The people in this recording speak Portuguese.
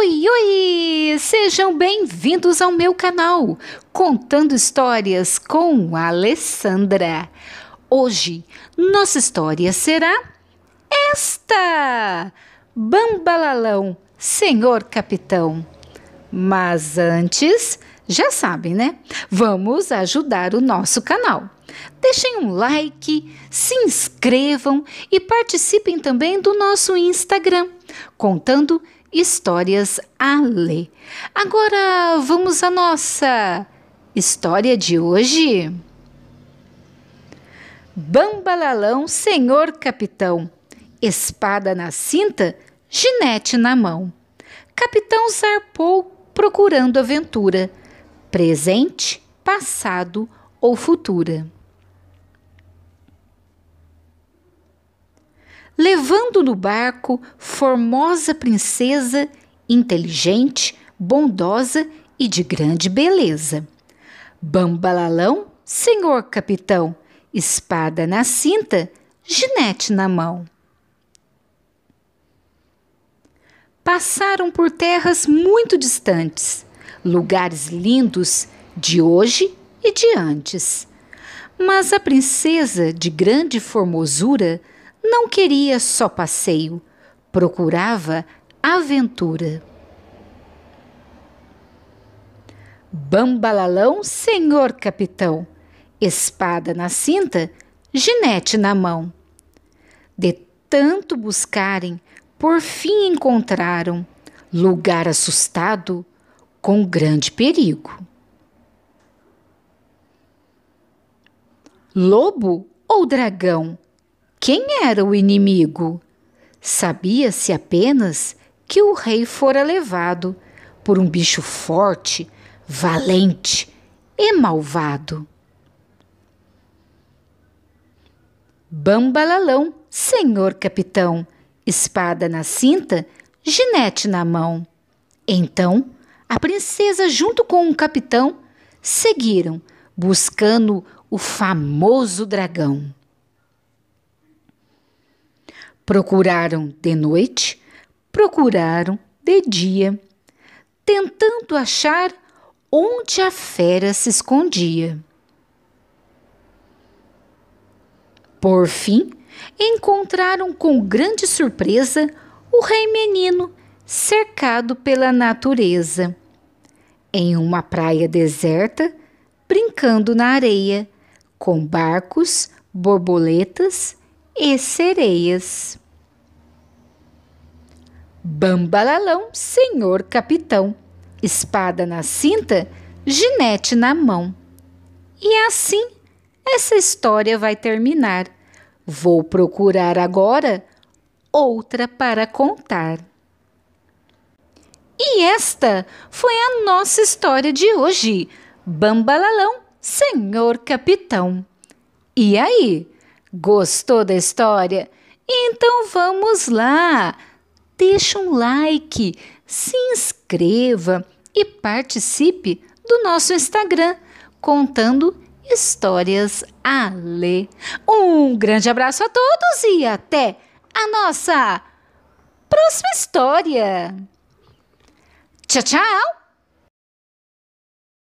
Oi, oi! Sejam bem-vindos ao meu canal Contando Histórias com Alessandra. Hoje, nossa história será esta: Bambalalão, Senhor Capitão. Mas antes, já sabem, né? Vamos ajudar o nosso canal. Deixem um like, se inscrevam e participem também do nosso Instagram, contando histórias a ler. Agora vamos à nossa história de hoje. Bambalalão, senhor capitão, espada na cinta, ginete na mão. Capitão zarpou procurando aventura presente, passado ou futura. Levando no barco formosa princesa, inteligente, bondosa e de grande beleza. Bambalalão, senhor capitão, espada na cinta, ginete na mão. Passaram por terras muito distantes lugares lindos de hoje e de antes. Mas a princesa de grande formosura não queria só passeio, procurava aventura. Bambalalão, senhor capitão, espada na cinta, ginete na mão. De tanto buscarem, por fim encontraram lugar assustado com grande perigo. Lobo ou dragão? Quem era o inimigo? Sabia-se apenas que o rei fora levado por um bicho forte, valente e malvado. Bambalalão, senhor capitão, espada na cinta, ginete na mão. Então a princesa, junto com o capitão, seguiram, buscando o famoso dragão. Procuraram de noite, procuraram de dia, tentando achar onde a fera se escondia. Por fim, encontraram com grande surpresa o rei menino cercado pela natureza. Em uma praia deserta, brincando na areia, com barcos, borboletas e sereias. Bambalalão, senhor capitão, espada na cinta, ginete na mão. E assim essa história vai terminar. Vou procurar agora outra para contar. E esta foi a nossa história de hoje. Bambalalão, senhor capitão. E aí, gostou da história? Então vamos lá! Deixa um like, se inscreva e participe do nosso Instagram contando histórias a ler. Um grande abraço a todos e até a nossa próxima história! Tchau, tchau!